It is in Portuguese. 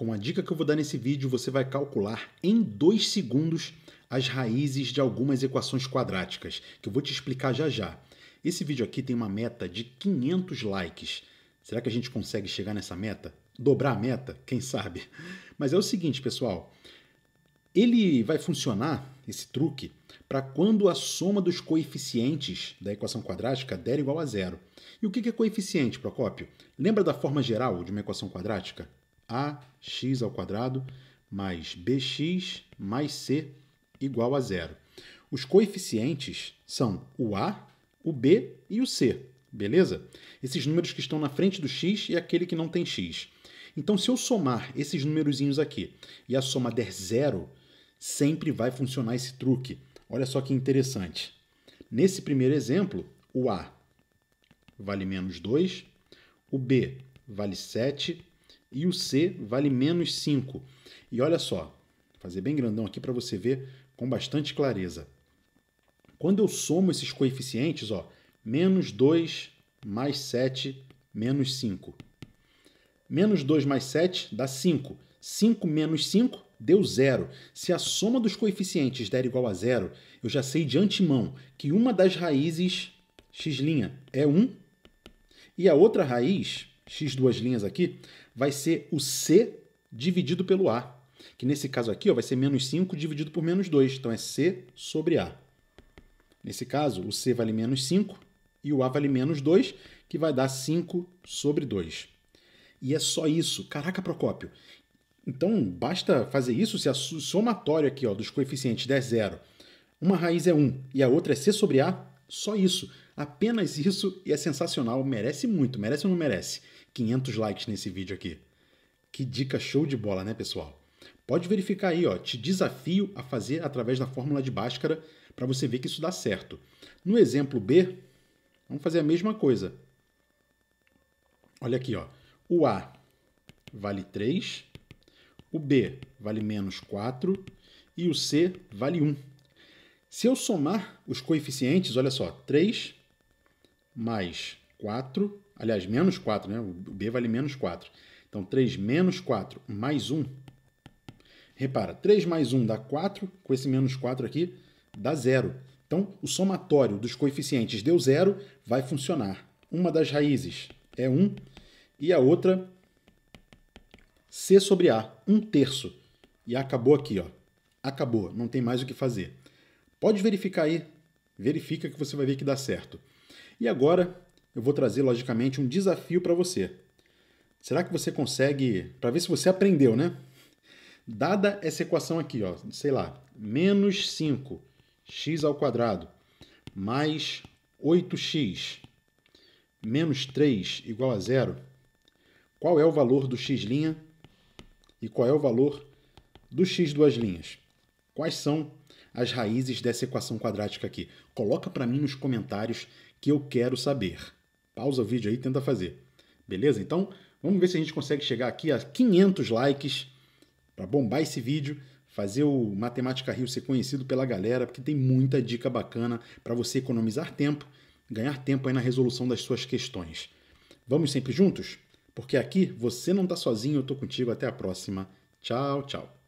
Com a dica que eu vou dar nesse vídeo, você vai calcular em dois segundos as raízes de algumas equações quadráticas, que eu vou te explicar já já. Esse vídeo aqui tem uma meta de 500 likes. Será que a gente consegue chegar nessa meta? Dobrar a meta? Quem sabe? Mas é o seguinte, pessoal. Ele vai funcionar, esse truque, para quando a soma dos coeficientes da equação quadrática der igual a zero. E o que é coeficiente, Procópio? Lembra da forma geral de uma equação quadrática? ax ao quadrado mais bx mais c igual a zero. Os coeficientes são o a, o b e o c, beleza? Esses números que estão na frente do x e aquele que não tem x. Então, se eu somar esses numerozinhos aqui e a soma der zero, sempre vai funcionar esse truque. Olha só que interessante. Nesse primeiro exemplo, o a vale menos 2, o b vale 7 e o C vale menos 5. E olha só, vou fazer bem grandão aqui para você ver com bastante clareza. Quando eu somo esses coeficientes, ó, menos 2 mais 7 menos 5. Menos 2 mais 7 dá 5. 5 menos 5 deu zero. Se a soma dos coeficientes der igual a zero, eu já sei de antemão que uma das raízes x' é 1 e a outra raiz, x aqui, vai ser o C dividido pelo A. Que nesse caso aqui ó, vai ser menos 5 dividido por menos 2. Então é C sobre A. Nesse caso, o C vale menos 5 e o A vale menos 2, que vai dar 5 sobre 2. E é só isso. Caraca, Procópio. Então, basta fazer isso se a somatória aqui ó, dos coeficientes der zero. Uma raiz é 1 e a outra é C sobre A, só isso. Apenas isso e é sensacional. Merece muito. Merece ou não merece? 500 likes nesse vídeo aqui. Que dica show de bola, né, pessoal? Pode verificar aí, ó. Te desafio a fazer através da fórmula de Bhaskara para você ver que isso dá certo. No exemplo B, vamos fazer a mesma coisa. Olha aqui, ó. O A vale 3, o B vale menos 4 e o C vale 1. Se eu somar os coeficientes, olha só, 3 mais 4, aliás, menos 4, né? O B vale menos 4. Então, 3 menos 4 mais 1. Repara, 3 mais 1 dá 4, com esse menos 4 aqui, dá 0. Então, o somatório dos coeficientes deu 0, vai funcionar. Uma das raízes é 1 e a outra, C sobre A, 1 terço. E acabou aqui, ó. Acabou, não tem mais o que fazer. Pode verificar aí, verifica que você vai ver que dá certo. E agora eu vou trazer, logicamente, um desafio para você. Será que você consegue, para ver se você aprendeu, né? Dada essa equação aqui, ó, sei lá, menos 5 x ao quadrado mais 8x menos 3 igual a zero, qual é o valor do x' e qual é o valor do x duas linhas? Quais são as raízes dessa equação quadrática aqui? Coloca para mim nos comentários que eu quero saber. Pausa o vídeo aí e tenta fazer. Beleza? Então, vamos ver se a gente consegue chegar aqui a 500 likes para bombar esse vídeo, fazer o Matemática Rio ser conhecido pela galera, porque tem muita dica bacana para você economizar tempo, ganhar tempo aí na resolução das suas questões. Vamos sempre juntos? Porque aqui você não está sozinho, eu estou contigo. Até a próxima. Tchau, tchau.